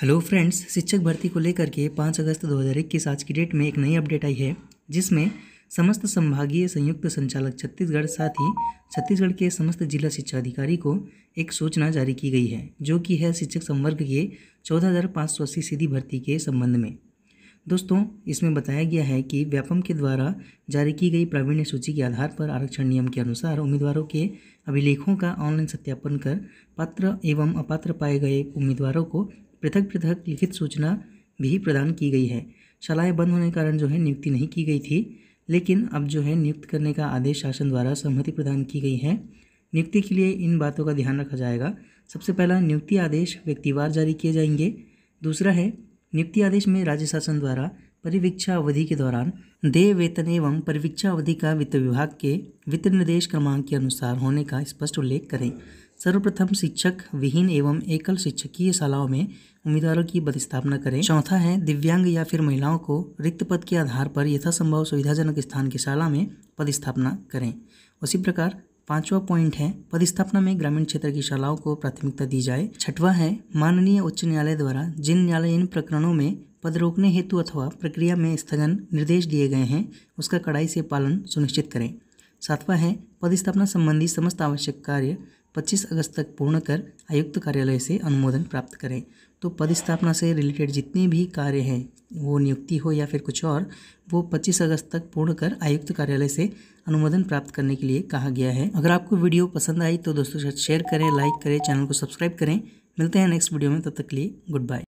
hello friends शिक्षक भर्ती को लेकर के पाँच अगस्त 2021 आज की डेट में एक नई अपडेट आई है जिसमें समस्त संभागीय संयुक्त संचालक छत्तीसगढ़ साथ ही छत्तीसगढ़ के समस्त जिला शिक्षा अधिकारी को एक सूचना जारी की गई है जो कि है शिक्षक संवर्ग के चौदह सीधी भर्ती के संबंध में दोस्तों इसमें बताया गया है कि व्यापम के द्वारा जारी की गई प्रावीण्य सूची के आधार पर आरक्षण नियम के अनुसार उम्मीदवारों के अभिलेखों का ऑनलाइन सत्यापन कर पात्र एवं अपात्र पाए गए उम्मीदवारों को पृथक पृथक लिखित सूचना भी प्रदान की गई है शालाएँ बंद होने के कारण जो है नियुक्ति नहीं की गई थी लेकिन अब जो है नियुक्त करने का आदेश शासन द्वारा सहमति प्रदान की गई है नियुक्ति के लिए इन बातों का ध्यान रखा जाएगा सबसे पहला नियुक्ति आदेश व्यक्तिवार जारी किए जाएंगे दूसरा है नियुक्ति आदेश में राज्य शासन द्वारा परिवीक्षा अवधि के दौरान देय वेतन एवं परिवीक्षा अवधि का वित्त विभाग के वित्त निर्देश क्रमांक के अनुसार होने का स्पष्ट उल्लेख करें सर्वप्रथम शिक्षक विहीन एवं एकल शिक्षकीय शालाओं में उम्मीदवारों की पदस्थापना करें चौथा है दिव्यांग या फिर महिलाओं को रिक्त पद के आधार पर यथासंभव सुविधाजनक स्थान की शाला में पदस्थापना करें उसी प्रकार पांचवा पॉइंट है पदस्थापना में ग्रामीण क्षेत्र की शालाओं को प्राथमिकता दी जाए छठवा है माननीय उच्च न्यायालय द्वारा जिन न्यायालयीन प्रकरणों में पद रोकने हेतु अथवा प्रक्रिया में स्थगन निर्देश दिए गए हैं उसका कड़ाई से पालन सुनिश्चित करें सातवां है पदस्थापना संबंधी समस्त आवश्यक कार्य 25 अगस्त तक पूर्ण कर आयुक्त कार्यालय से अनुमोदन प्राप्त करें तो पदस्थापना से रिलेटेड जितने भी कार्य हैं वो नियुक्ति हो या फिर कुछ और वो 25 अगस्त तक पूर्ण कर आयुक्त कार्यालय से अनुमोदन प्राप्त करने के लिए कहा गया है अगर आपको वीडियो पसंद आई तो दोस्तों के साथ शेयर करें लाइक करें चैनल को सब्सक्राइब करें मिलते हैं नेक्स्ट वीडियो में तब तक के लिए गुड बाय